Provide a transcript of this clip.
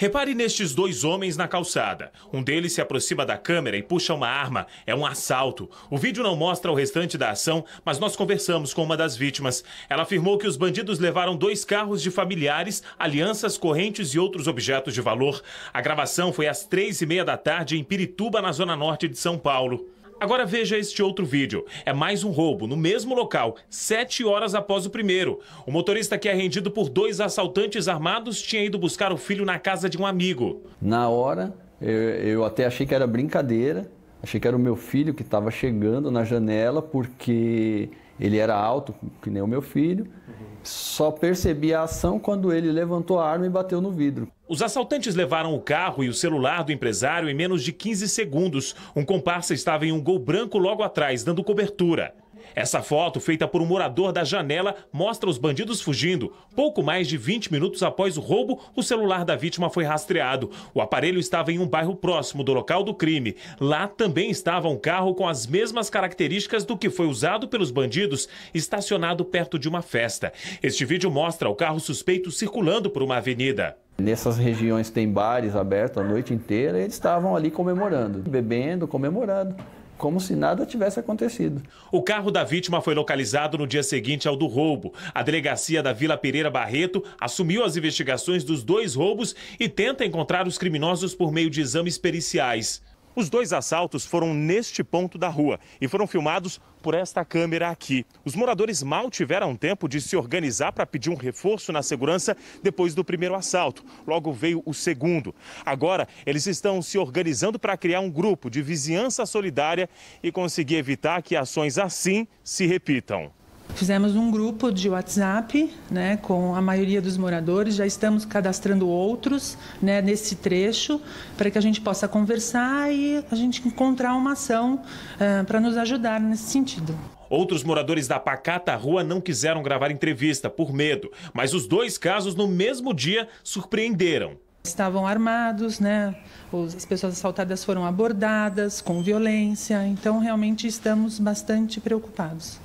Repare nestes dois homens na calçada. Um deles se aproxima da câmera e puxa uma arma. É um assalto. O vídeo não mostra o restante da ação, mas nós conversamos com uma das vítimas. Ela afirmou que os bandidos levaram dois carros de familiares, alianças, correntes e outros objetos de valor. A gravação foi às três e meia da tarde em Pirituba, na zona norte de São Paulo. Agora veja este outro vídeo. É mais um roubo no mesmo local, sete horas após o primeiro. O motorista que é rendido por dois assaltantes armados tinha ido buscar o filho na casa de um amigo. Na hora, eu, eu até achei que era brincadeira, achei que era o meu filho que estava chegando na janela porque ele era alto, que nem o meu filho, só percebi a ação quando ele levantou a arma e bateu no vidro. Os assaltantes levaram o carro e o celular do empresário em menos de 15 segundos. Um comparsa estava em um gol branco logo atrás, dando cobertura. Essa foto, feita por um morador da janela, mostra os bandidos fugindo. Pouco mais de 20 minutos após o roubo, o celular da vítima foi rastreado. O aparelho estava em um bairro próximo do local do crime. Lá também estava um carro com as mesmas características do que foi usado pelos bandidos, estacionado perto de uma festa. Este vídeo mostra o carro suspeito circulando por uma avenida. Nessas regiões tem bares abertos a noite inteira e eles estavam ali comemorando, bebendo, comemorando como se nada tivesse acontecido. O carro da vítima foi localizado no dia seguinte ao do roubo. A delegacia da Vila Pereira Barreto assumiu as investigações dos dois roubos e tenta encontrar os criminosos por meio de exames periciais. Os dois assaltos foram neste ponto da rua e foram filmados por esta câmera aqui. Os moradores mal tiveram tempo de se organizar para pedir um reforço na segurança depois do primeiro assalto. Logo veio o segundo. Agora, eles estão se organizando para criar um grupo de vizinhança solidária e conseguir evitar que ações assim se repitam. Fizemos um grupo de WhatsApp, né, com a maioria dos moradores, já estamos cadastrando outros, né, nesse trecho, para que a gente possa conversar e a gente encontrar uma ação uh, para nos ajudar nesse sentido. Outros moradores da pacata rua não quiseram gravar entrevista por medo, mas os dois casos no mesmo dia surpreenderam. Estavam armados, né? As pessoas assaltadas foram abordadas com violência, então realmente estamos bastante preocupados.